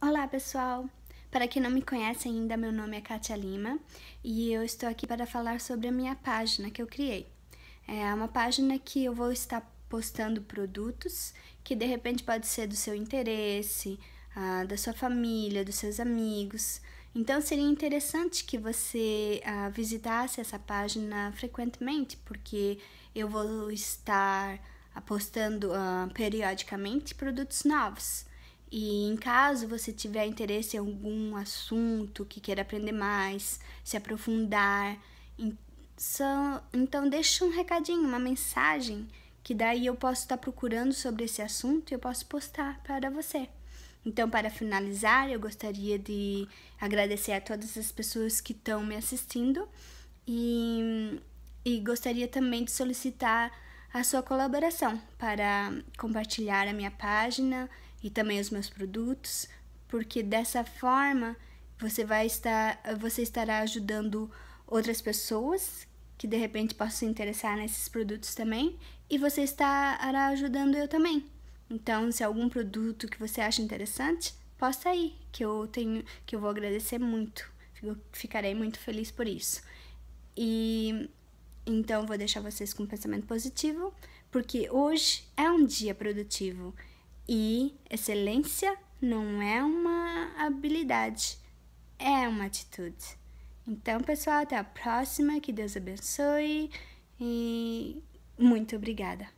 Olá, pessoal! Para quem não me conhece ainda, meu nome é Kátia Lima e eu estou aqui para falar sobre a minha página que eu criei. É uma página que eu vou estar postando produtos que de repente pode ser do seu interesse, ah, da sua família, dos seus amigos. Então seria interessante que você ah, visitasse essa página frequentemente, porque eu vou estar ah, postando periodicamente produtos novos. E em caso você tiver interesse em algum assunto que queira aprender mais, se aprofundar, então deixa um recadinho, uma mensagem, que daí eu posso estar procurando sobre esse assunto e eu posso postar para você. Então, para finalizar, eu gostaria de agradecer a todas as pessoas que estão me assistindo e, e gostaria também de solicitar a sua colaboração para compartilhar a minha página e também os meus produtos, porque dessa forma você vai estar você estará ajudando outras pessoas que de repente possam se interessar nesses produtos também e você estará ajudando eu também. Então, se algum produto que você acha interessante, posta aí, que eu tenho que eu vou agradecer muito. Fico, ficarei muito feliz por isso. E então vou deixar vocês com um pensamento positivo, porque hoje é um dia produtivo. E excelência não é uma habilidade, é uma atitude. Então, pessoal, até a próxima. Que Deus abençoe e muito obrigada.